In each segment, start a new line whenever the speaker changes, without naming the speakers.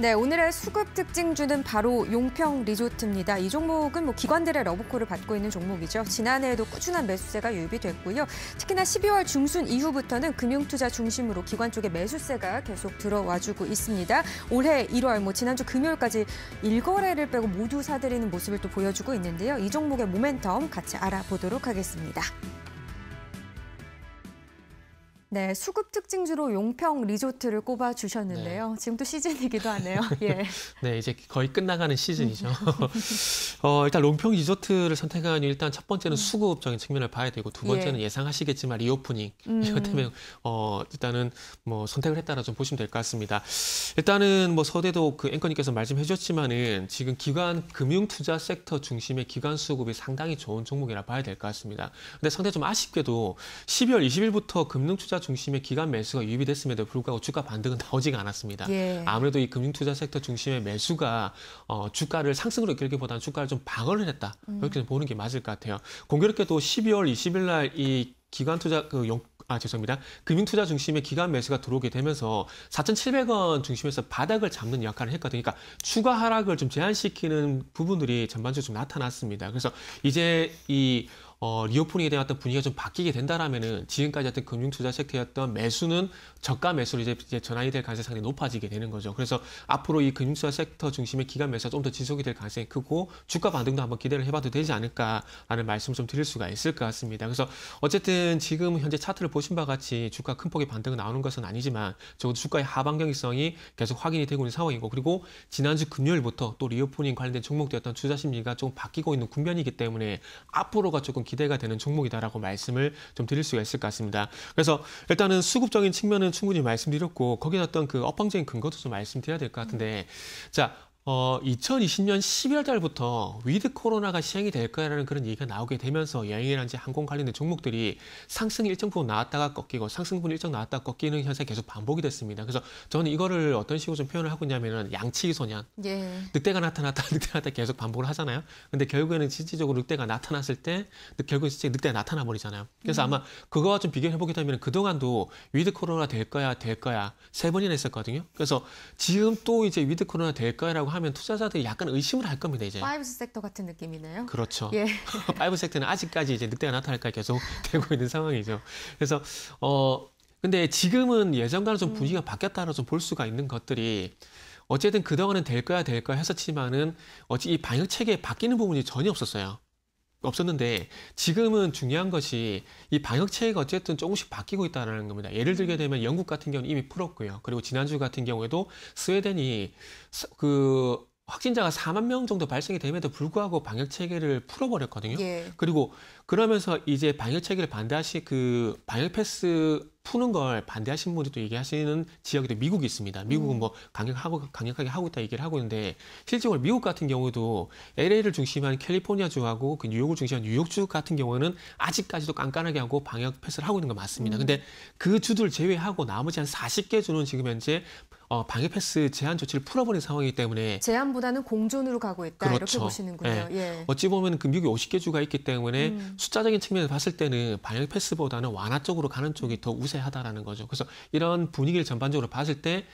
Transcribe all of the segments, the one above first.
네, 오늘의 수급 특징주는 바로 용평 리조트입니다. 이 종목은 뭐 기관들의 러브콜을 받고 있는 종목이죠. 지난해에도 꾸준한 매수세가 유입됐고요. 특히나 12월 중순 이후부터는 금융투자 중심으로 기관 쪽의 매수세가 계속 들어와주고 있습니다. 올해 1월 뭐 지난주 금요일까지 일거래를 빼고 모두 사들이는 모습을 또 보여주고 있는데요. 이 종목의 모멘텀 같이 알아보도록 하겠습니다. 네, 수급 특징주로 용평 리조트를 꼽아 주셨는데요. 네. 지금 또 시즌이기도 하네요. 예. 네, 이제 거의 끝나가는 시즌이죠. 어, 일단 용평 리조트를 선택한 일단 첫 번째는 음. 수급적인 측면을 봐야 되고 두 예. 번째는 예. 상하시겠지만 리오프닝 음. 이것 때문에 어, 일단은 뭐 선택을 했다라 좀 보시면 될 것 같습니다. 일단은 뭐 서대도 그 앵커님께서 말씀 해주셨지만은 지금 기관 금융 투자 섹터 중심의 기관 수급이 상당히 좋은 종목이라 봐야 될 것 같습니다. 근데 상당히 좀 아쉽게도 12월 20일부터 금융 투자 주가 중심의 기간 매수가 유입이 됐음에도 불구하고 주가 반등은 나오지가 않았습니다. 예. 아무래도 이 금융투자 섹터 중심의 매수가 어, 주가를 상승으로 이끌기보다는 주가를 좀 방어를 했다. 음. 이렇게 보는 게 맞을 것 같아요. 공교롭게도 12월 20일 날이 기관 투자 그 용, 아 죄송합니다. 금융투자 중심의 기관 매수가 들어오게 되면서 4,700원 중심에서 바닥을 잡는 역할을 했거든요. 그러니까 추가 하락을 좀 제한시키는 부분들이 전반적으로 좀 나타났습니다. 그래서 이제 이 어, 리오프닝에 대한 어떤 분위기가 좀 바뀌게 된다라면은 지금까지 어떤 금융투자 섹터였던 매수는 저가 매수로 이제, 이제 전환이 될 가능성이 상당히 높아지게 되는 거죠. 그래서 앞으로 이 금융투자 섹터 중심의 기간 매수가 좀 더 지속이 될 가능성이 크고 주가 반등도 한번 기대를 해봐도 되지 않을까라는 말씀을 좀 드릴 수가 있을 것 같습니다. 그래서 어쨌든 지금 현재 차트를 보신 바와 같이 주가 큰 폭의 반등은 나오는 것은 아니지만 적어도 주가의 하반경기성이 계속 확인이 되고 있는 상황이고 그리고 지난주 금요일부터 또 리오프닝 관련된 종목되었던 투자 심리가 조금 바뀌고 있는 국면이기 때문에 앞으로가 조금 기대가 되는 종목이다라고 말씀을 좀 드릴 수가 있을 것 같습니다. 그래서 일단은 수급적인 측면은 충분히 말씀드렸고 거기에 어떤 그업황적인 근거도 좀 말씀드려야 될 것 같은데 자 어, 2020년 12월 달부터 위드 코로나가 시행이 될 거라는 그런 얘기가 나오게 되면서 여행이라든지 항공 관련된 종목들이 상승 일정 부분 나왔다가 꺾이고 상승 부분 일정 나왔다가 꺾이는 현상이 계속 반복이 됐습니다. 그래서 저는 이거를 어떤 식으로 좀 표현을 하고 있냐면은 양치기 소년. 예. 늑대가 나타났다, 늑대가 나타났다 계속 반복을 하잖아요. 근데 결국에는 실질적으로 늑대가 나타났을 때 결국엔 실제 늑대가 나타나 버리잖아요. 그래서 음. 아마 그거와 좀 비교해 보게 되면 그동안도 위드 코로나 될 거야, 될 거야 세 번이나 했었거든요. 그래서 지금 또 이제 위드 코로나 될 거야라고 하는 하면 투자자들이 약간 의심을 할 겁니다. 이제 파이브 섹터 같은 느낌이네요. 그렇죠. 예. 파이브 섹터는 아직까지 이제 늑대가 나타날까 계속 되고 있는 상황이죠. 그래서 어 근데 지금은 예전과는 좀 음. 분위기가 음. 바뀌었다라고 좀볼 수가 있는 것들이 어쨌든 그동안은 될 거야 될 거야 했었지만은 어찌 이 방역 체계에 바뀌는 부분이 전혀 없었어요. 없었는데 지금은 중요한 것이 이 방역체계가 어쨌든 조금씩 바뀌고 있다는 겁니다. 예를 들게 음. 되면 영국 같은 경우는 이미 풀었고요. 그리고 지난주 같은 경우에도 스웨덴이 그 확진자가 4만 명 정도 발생이 됨에도 불구하고 방역 체계를 풀어버렸거든요. 예. 그리고 그러면서 이제 방역 체계를 반드시그 방역 패스 푸는 걸 반대하시는 분이 또 얘기하시는 지역이 또 미국이 있습니다. 미국은 음. 뭐 강력하고 강력하게 하고 있다 얘기를 하고 있는데 실질적으로 미국 같은 경우도 LA를 중심한 캘리포니아 주하고 그 뉴욕을 중심한 뉴욕주 같은 경우는 아직까지도 깐깐하게 하고 방역 패스를 하고 있는 거 맞습니다. 음. 근데 그 주들 제외하고 나머지 한 40개 주는 지금 현재 어, 방해 패스 제한 조치를 풀어버린 상황이기 때문에 제한보다는 공존으로 가고 있다 그렇죠. 이렇게 보시는군요. 네. 예. 어찌 보면 그 미국이 50개 주가 있기 때문에 음. 숫자적인 측면에서 봤을 때는 방해 패스보다는 완화 쪽으로 가는 쪽이 더 우세하다라는 거죠. 그래서 이런 분위기를 전반적으로 봤을 때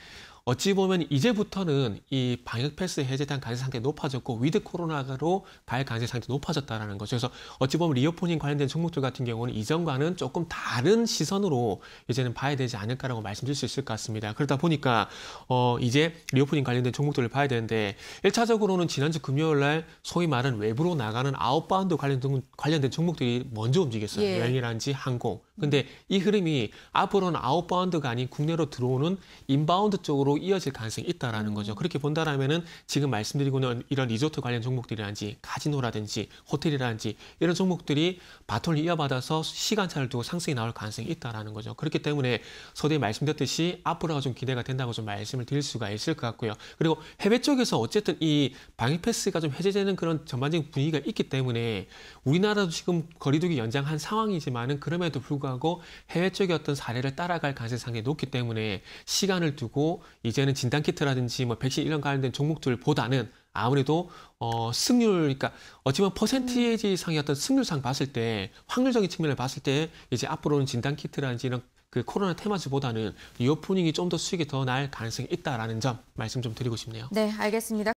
어찌 보면 이제부터는 이 방역 패스 해제에 대한 가세 상태 높아졌고 위드 코로나로 가해 가상태 높아졌다라는 거죠. 그래서 어찌 보면 리어폰인 관련된 종목들 같은 경우는 이전과는 조금 다른 시선으로 이제는 봐야 되지 않을까라고 말씀드릴 수 있을 것 같습니다. 그러다 보니까 어 이제 리오프닝 관련된 종목들을 봐야 되는데 1차적으로는 지난주 금요일 날 소위 말은 외부로 나가는 아웃바운드 관련된, 관련된 종목들이 먼저 움직였어요. 예. 여행이란지 항공. 근데 이 흐름이 앞으로는 아웃바운드가 아닌 국내로 들어오는 인바운드 쪽으로 또 이어질 가능성이 있다라는 음. 거죠. 그렇게 본다라면은 지금 말씀드리고 있는 이런 리조트 관련 종목들이라든지 카지노라든지 호텔이라든지 이런 종목들이 바톤을 이어받아서 시간차를 두고 상승이 나올 가능성이 있다라는 거죠. 그렇기 때문에 서두에 말씀드렸듯이 앞으로가 좀 기대가 된다고 좀 말씀을 드릴 수가 있을 것 같고요. 그리고 해외 쪽에서 어쨌든 이 방역 패스가 좀 해제되는 그런 전반적인 분위기가 있기 때문에 우리나라도 지금 거리두기 연장한 상황이지만은 그럼에도 불구하고 해외 쪽의 어떤 사례를 따라갈 가능성이 상당히 높기 때문에 시간을 두고 이제는 진단 키트라든지 뭐 백신 이런 관련된 종목들보다는 아무래도 어 승률 그러니까 어찌보면 퍼센티지 상의 어떤 승률상 봤을 때 확률적인 측면을 봤을 때 이제 앞으로는 진단 키트라든지 이런 그 코로나 테마주보다는 리오프닝이 좀 더 수익이 더 날 가능성이 있다라는 점 말씀 좀 드리고 싶네요. 네, 알겠습니다.